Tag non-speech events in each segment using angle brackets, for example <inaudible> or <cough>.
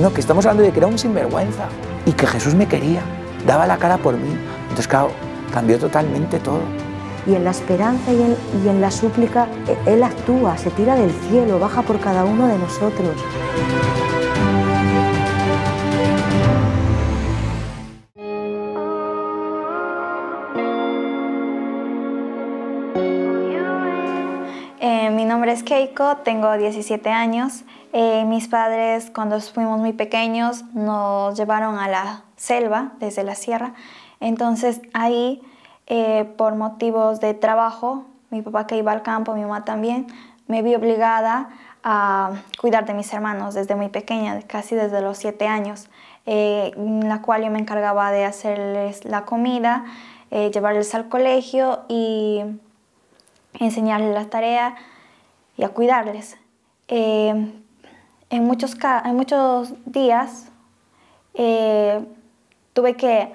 no, que estamos hablando de que era un sinvergüenza y que Jesús me quería, daba la cara por mí. Entonces, claro, cambió totalmente todo. Y en la esperanza y en, la súplica, e, Él actúa, se tira del cielo, baja por cada uno de nosotros. Mi nombre es Keiko, tengo 17 años. Eh, mis padres cuando fuimos muy pequeños nos llevaron a la selva desde la sierra. Entonces ahí, eh, por motivos de trabajo, mi papá que iba al campo, mi mamá también, me vi obligada a cuidar de mis hermanos desde muy pequeña, casi desde los 7 años, eh, en la cual yo me encargaba de hacerles la comida, llevarles al colegio y enseñarles la tarea y a cuidarles. Eh, en, muchos, en muchos días eh, tuve que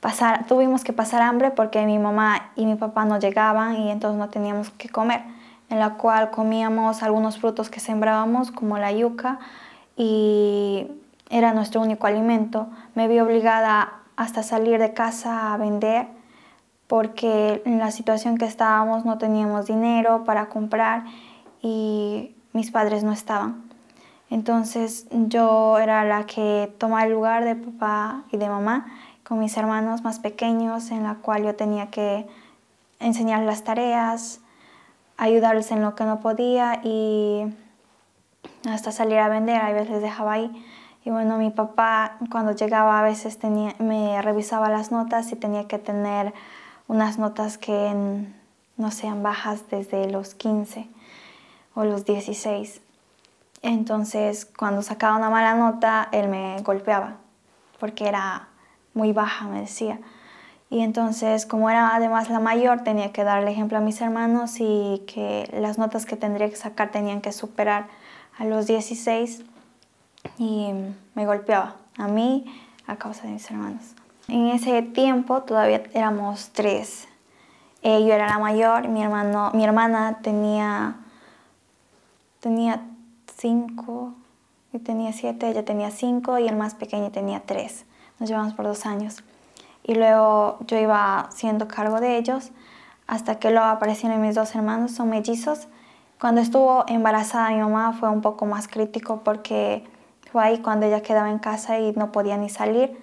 pasar, tuvimos que pasar hambre porque mi mamá y mi papá no llegaban y entonces no teníamos que comer, en la cual comíamos algunos frutos que sembrábamos como la yuca y era nuestro único alimento. Me vi obligada hasta salir de casa a vender porque en la situación que estábamos no teníamos dinero para comprar y mis padres no estaban. Entonces yo era la que tomaba el lugar de papá y de mamá con mis hermanos más pequeños, en la cual yo tenía que enseñar las tareas, ayudarles en lo que no podía y hasta salir a vender, a veces dejaba ahí. Y bueno, mi papá cuando llegaba a veces tenía, me revisaba las notas y tenía que tener unas notas que no sean bajas desde los 15 los 16. Entonces, cuando sacaba una mala nota, él me golpeaba porque era muy baja, me decía. Y entonces, como era además la mayor, tenía que darle ejemplo a mis hermanos y que las notas que tendría que sacar tenían que superar a los 16 y me golpeaba a mí a causa de mis hermanos. En ese tiempo todavía éramos tres. Eh, yo era la mayor, mi, hermano, mi hermana tenía tenía cinco, yo tenía siete, ella tenía cinco y el más pequeño tenía tres. Nos llevamos por dos años. Y luego yo iba siendo cargo de ellos hasta que luego aparecieron mis dos hermanos, son mellizos. Cuando estuvo embarazada mi mamá fue un poco más crítico porque fue ahí cuando ella quedaba en casa y no podía ni salir.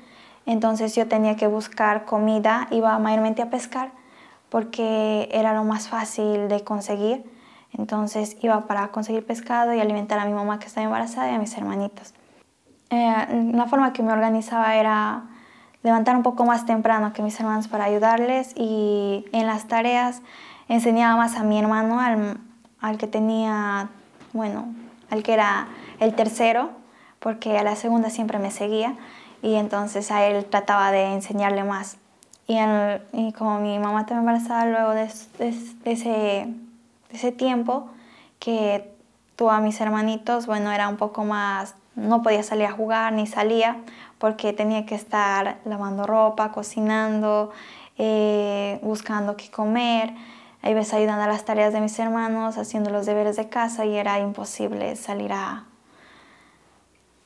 Entonces yo tenía que buscar comida, iba mayormente a pescar porque era lo más fácil de conseguir entonces iba para conseguir pescado y alimentar a mi mamá que estaba embarazada y a mis hermanitos. una eh, forma que me organizaba era levantar un poco más temprano que mis hermanos para ayudarles y en las tareas enseñaba más a mi hermano, al, que tenía, bueno, al que era el tercero, porque a la segunda siempre me seguía y entonces a él trataba de enseñarle más. Y, y como mi mamá estaba embarazada luego de ese ese tiempo que tú a mis hermanitos, bueno, era un poco más, no podía salir a jugar ni salía porque tenía que estar lavando ropa, cocinando, eh, buscando qué comer. Hay veces ayudando a las tareas de mis hermanos, haciendo los deberes de casa y era imposible salir a,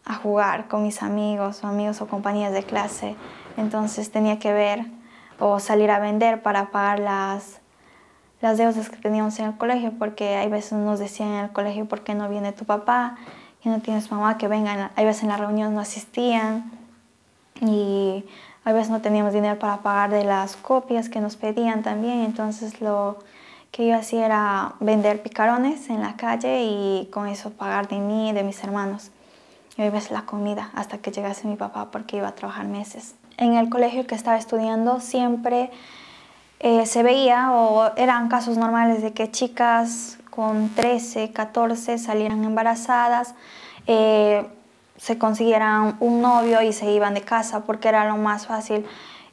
a jugar con mis amigos o amigos o compañías de clase. Entonces tenía que ver o salir a vender para pagar las, las deudas que teníamos en el colegio, porque hay veces nos decían en el colegio, ¿por qué no viene tu papá? y no tienes mamá, que venga. Hay veces en la reunión no asistían y a veces no teníamos dinero para pagar de las copias que nos pedían también. Entonces lo que yo hacía era vender picarones en la calle y con eso pagar de mí y de mis hermanos. Y a veces la comida hasta que llegase mi papá porque iba a trabajar meses. En el colegio que estaba estudiando siempre eh, se veía o eran casos normales de que chicas con 13, 14 salieran embarazadas, eh, se consiguieran un novio y se iban de casa porque era lo más fácil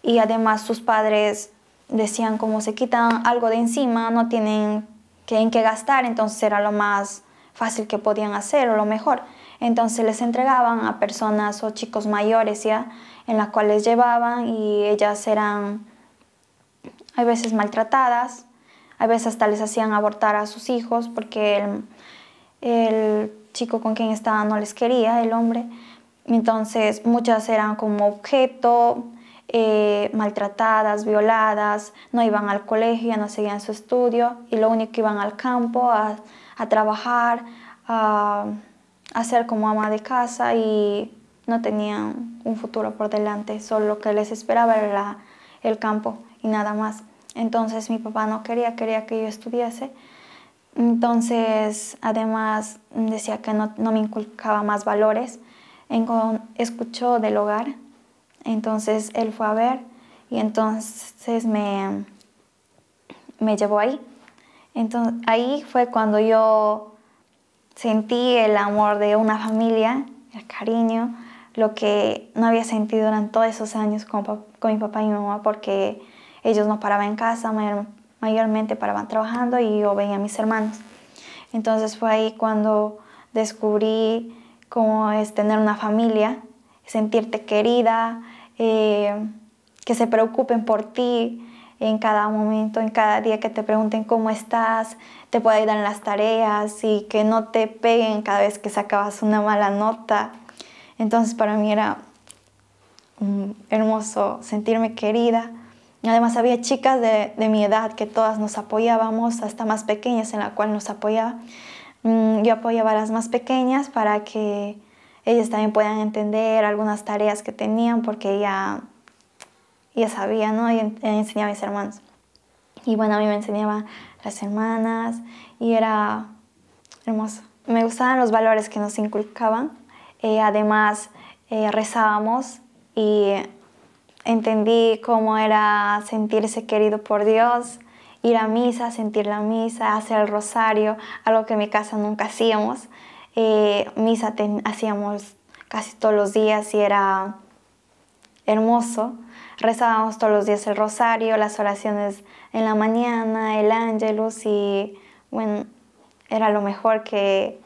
y además sus padres decían como se quitan algo de encima, no tienen en qué gastar, entonces era lo más fácil que podían hacer o lo mejor. Entonces les entregaban a personas o chicos mayores ya, en las cuales llevaban y ellas eran hay veces maltratadas, a veces hasta les hacían abortar a sus hijos porque el, chico con quien estaba no les quería, el hombre. Entonces muchas eran como objeto, eh, maltratadas, violadas, no iban al colegio, no seguían su estudio y lo único que iban al campo a, trabajar, a, ser como ama de casa y no tenían un futuro por delante, solo lo que les esperaba era el campo y nada más. Entonces mi papá no quería, quería que yo estudiase. Entonces, además, decía que no, me inculcaba más valores. escuchó del hogar, entonces él fue a ver y entonces me, me llevó ahí. Entonces, ahí fue cuando yo sentí el amor de una familia, el cariño, lo que no había sentido durante todos esos años con, con mi papá y mi mamá, porque ellos no paraban en casa, mayormente paraban trabajando y yo veía a mis hermanos. Entonces fue ahí cuando descubrí cómo es tener una familia, sentirte querida, eh, que se preocupen por ti en cada momento, en cada día, que te pregunten cómo estás, te puedan ayudar en las tareas y que no te peguen cada vez que sacabas una mala nota. Entonces para mí era hermoso sentirme querida Además había chicas de, de mi edad que todas nos apoyábamos, hasta más pequeñas en la cual nos apoyaba. Mm, yo apoyaba a las más pequeñas para que ellas también puedan entender algunas tareas que tenían porque ya, ya sabía, ¿no? Y enseñaba a mis hermanos. Y bueno, a mí me enseñaba las hermanas y era hermoso. Me gustaban los valores que nos inculcaban. Eh, además, eh, rezábamos y entendí cómo era sentirse querido por Dios, ir a misa, sentir la misa, hacer el rosario, algo que en mi casa nunca hacíamos. Eh, misa hacíamos casi todos los días y era hermoso. Rezábamos todos los días el rosario, las oraciones en la mañana, el ángelus y bueno, era lo mejor que,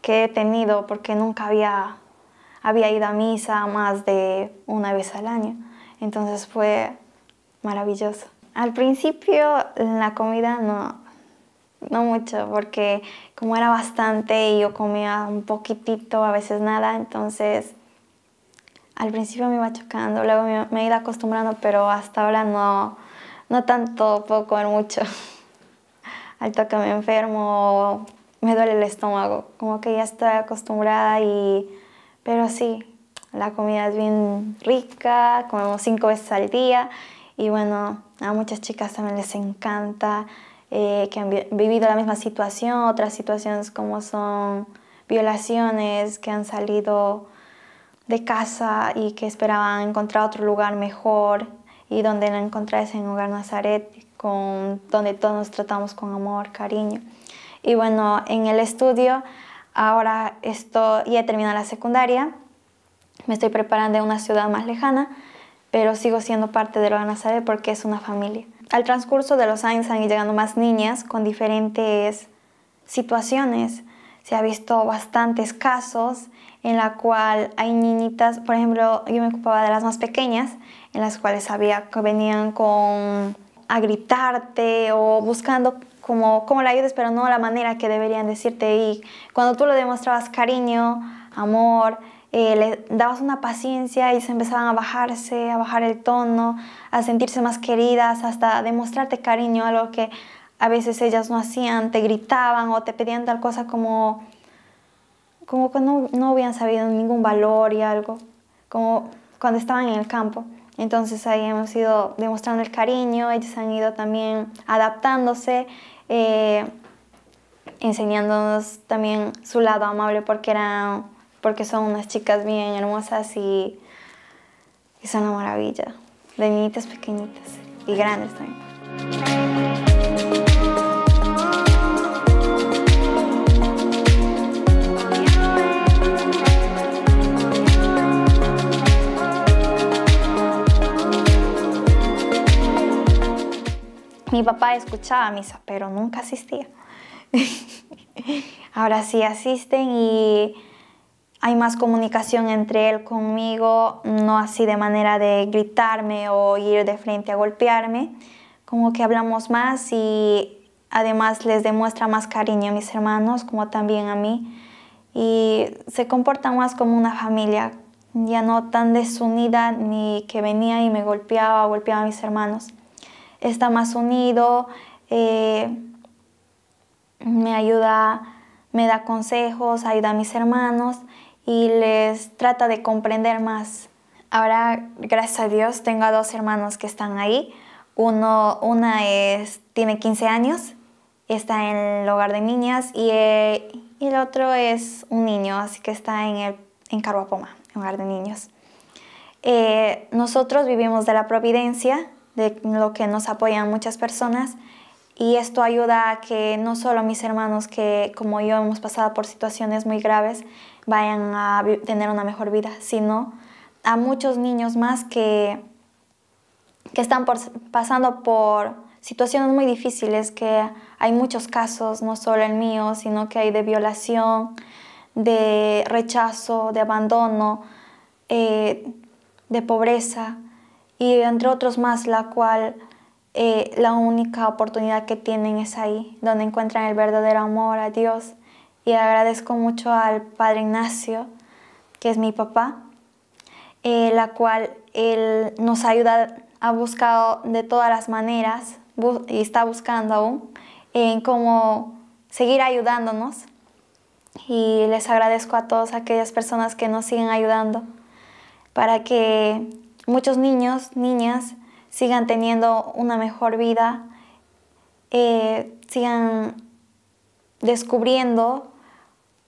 que he tenido porque nunca había había ido a misa más de una vez al año. Entonces fue maravilloso. Al principio la comida no, no mucho, porque como era bastante y yo comía un poquitito, a veces nada, entonces al principio me iba chocando, luego me, me acostumbrando, pero hasta ahora no, no tanto puedo comer mucho. <laughs> Al toque me enfermo, me duele el estómago, como que ya estoy acostumbrada y pero sí, la comida es bien rica, comemos cinco veces al día y bueno, a muchas chicas también les encanta, eh, que han vivido la misma situación, otras situaciones como son violaciones, que han salido de casa y que esperaban encontrar otro lugar mejor y donde la encontrar en hogar Nazaret, donde todos nos tratamos con amor, cariño. Y bueno, en el estudio Ahora esto ya terminado la secundaria, me estoy preparando en una ciudad más lejana, pero sigo siendo parte de a saber porque es una familia. Al transcurso de los años han ido llegando más niñas con diferentes situaciones. Se ha visto bastantes casos en la cual hay niñitas, por ejemplo, yo me ocupaba de las más pequeñas, en las cuales había que venían con a gritarte o buscando como, como la ayudes, pero no la manera que deberían decirte. Y cuando tú le demostrabas cariño, amor, eh, le dabas una paciencia, y se empezaban a bajarse, a bajar el tono, a sentirse más queridas, hasta demostrarte cariño, algo que a veces ellas no hacían, te gritaban o te pedían tal cosa como, como cuando no, no habían sabido ningún valor y algo, como cuando estaban en el campo. Entonces ahí hemos ido demostrando el cariño, ellos han ido también adaptándose, eh, enseñándonos también su lado amable porque, eran, porque son unas chicas bien hermosas y, y son una maravilla, de niñitas pequeñitas y grandes también. Mi papá escuchaba misa, pero nunca asistía. <laughs> Ahora sí asisten y hay más comunicación entre él conmigo, no así de manera de gritarme o ir de frente a golpearme, como que hablamos más y además les demuestra más cariño a mis hermanos como también a mí y se comportan más como una familia, ya no tan desunida ni que venía y me golpeaba golpeaba a mis hermanos está más unido, eh, me ayuda, me da consejos, ayuda a mis hermanos y les trata de comprender más. Ahora, gracias a Dios, tengo dos hermanos que están ahí. Uno, una es, tiene 15 años, está en el hogar de niñas eh, y, el otro es un niño, así que está en, el, en el hogar de niños. Eh, nosotros vivimos de la providencia, de lo que nos apoyan muchas personas y esto ayuda a que no solo mis hermanos que como yo hemos pasado por situaciones muy graves vayan a tener una mejor vida, sino a muchos niños más que, que están pasando por situaciones muy difíciles, que hay muchos casos, no solo el mío, sino que hay de violación, de rechazo, de abandono, eh, de pobreza y entre otros más, la cual eh, la única oportunidad que tienen es ahí, donde encuentran el verdadero amor a Dios. Y agradezco mucho al Padre Ignacio, que es mi papá, eh, la cual él nos ayuda, ha buscado de todas las maneras y está buscando aún en cómo seguir ayudándonos. Y les agradezco a todas aquellas personas que nos siguen ayudando para que muchos niños, niñas sigan teniendo una mejor vida, eh, sigan descubriendo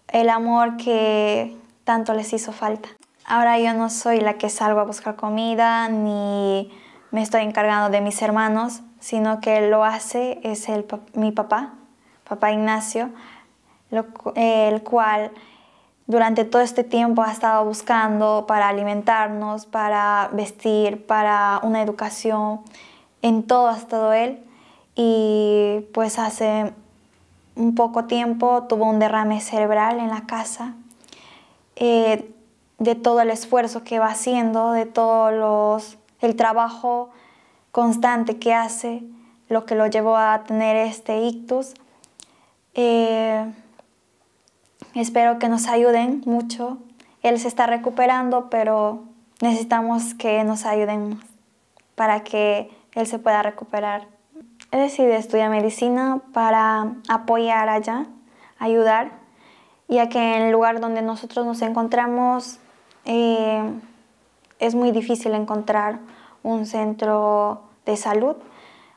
el amor que tanto les hizo falta. Ahora yo no soy la que salgo a buscar comida ni me estoy encargando de mis hermanos, sino que lo hace es el, mi papá, papá Ignacio, el cual durante todo este tiempo ha estado buscando para alimentarnos, para vestir, para una educación. En todo ha estado él. Y pues hace un poco tiempo tuvo un derrame cerebral en la casa. Eh, de todo el esfuerzo que va haciendo, de todo el trabajo constante que hace, lo que lo llevó a tener este ictus. Eh, Espero que nos ayuden mucho. Él se está recuperando, pero necesitamos que nos ayuden para que él se pueda recuperar. He decidido estudiar medicina para apoyar allá, ayudar, ya que en el lugar donde nosotros nos encontramos eh, es muy difícil encontrar un centro de salud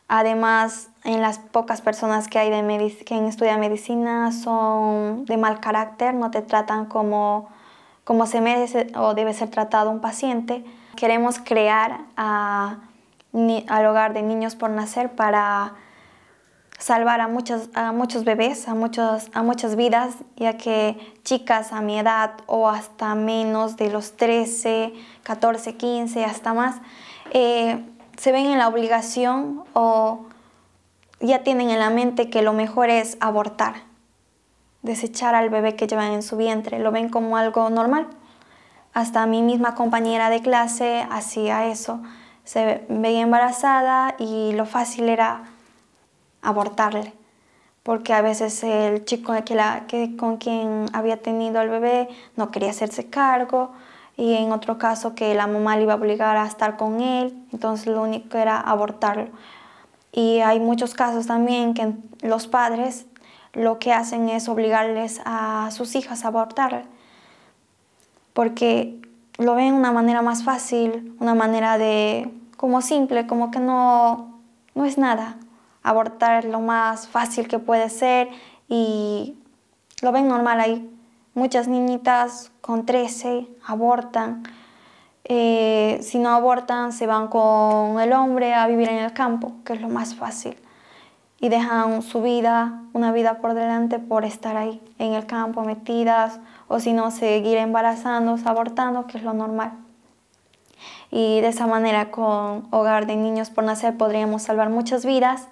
Además, en las pocas personas que hay de que estudian medicina son de mal carácter, no te tratan como, como se merece o debe ser tratado un paciente. Queremos crear al hogar de niños por nacer para salvar a muchos, a muchos bebés, a, muchos, a muchas vidas, ya que chicas a mi edad o hasta menos de los 13, 14, 15, hasta más, eh, se ven en la obligación o ya tienen en la mente que lo mejor es abortar, desechar al bebé que llevan en su vientre, lo ven como algo normal. Hasta mi misma compañera de clase hacía eso, se veía embarazada y lo fácil era abortarle, porque a veces el chico con quien había tenido el bebé no quería hacerse cargo, y en otro caso que la mamá le iba a obligar a estar con él, entonces lo único era abortarlo. Y hay muchos casos también que los padres lo que hacen es obligarles a sus hijas a abortar, porque lo ven una manera más fácil, una manera de como simple, como que no, no es nada. Abortar es lo más fácil que puede ser y lo ven normal ahí. Muchas niñitas con 13 abortan. Eh, si no abortan, se van con el hombre a vivir en el campo, que es lo más fácil. Y dejan su vida, una vida por delante, por estar ahí, en el campo, metidas, o si no, seguir embarazándose, abortando, que es lo normal. Y de esa manera, con Hogar de Niños por Nacer, podríamos salvar muchas vidas,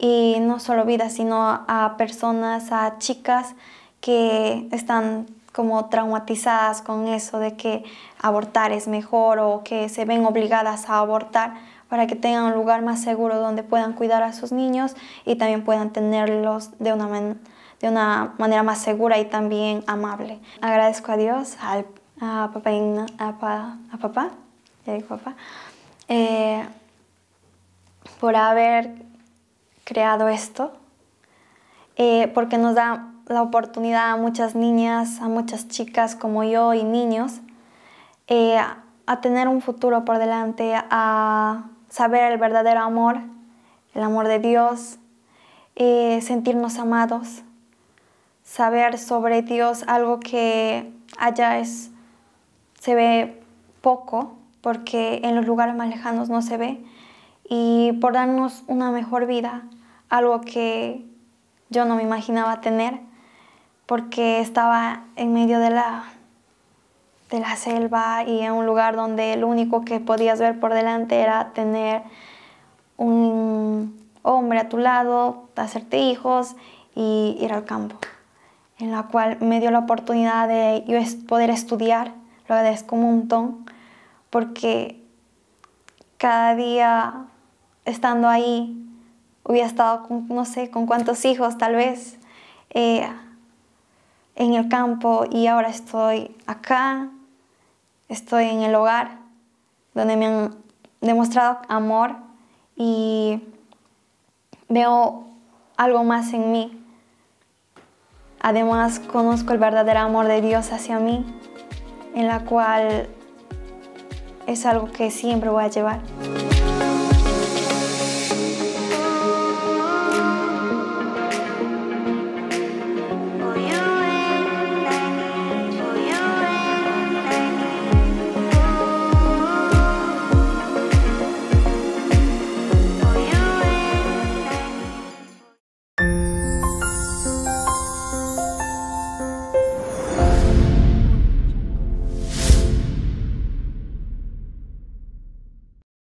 y no solo vidas, sino a personas, a chicas que están como traumatizadas con eso de que abortar es mejor o que se ven obligadas a abortar para que tengan un lugar más seguro donde puedan cuidar a sus niños y también puedan tenerlos de una, de una manera más segura y también amable. Agradezco a Dios, a, papá, a, papá, papá, eh, por haber creado esto, eh, porque nos da la oportunidad a muchas niñas, a muchas chicas como yo y niños, eh, a tener un futuro por delante, a saber el verdadero amor, el amor de Dios, eh, sentirnos amados, saber sobre Dios algo que allá es, se ve poco, porque en los lugares más lejanos no se ve, y por darnos una mejor vida, algo que yo no me imaginaba tener porque estaba en medio de la, de la selva y en un lugar donde lo único que podías ver por delante era tener un hombre a tu lado, hacerte hijos y ir al campo, en la cual me dio la oportunidad de yo poder estudiar, lo agradezco un montón, porque cada día estando ahí hubiera estado con, no sé, con cuántos hijos tal vez. Eh, en el campo y ahora estoy acá, estoy en el hogar donde me han demostrado amor y veo algo más en mí. Además, conozco el verdadero amor de Dios hacia mí, en la cual es algo que siempre voy a llevar.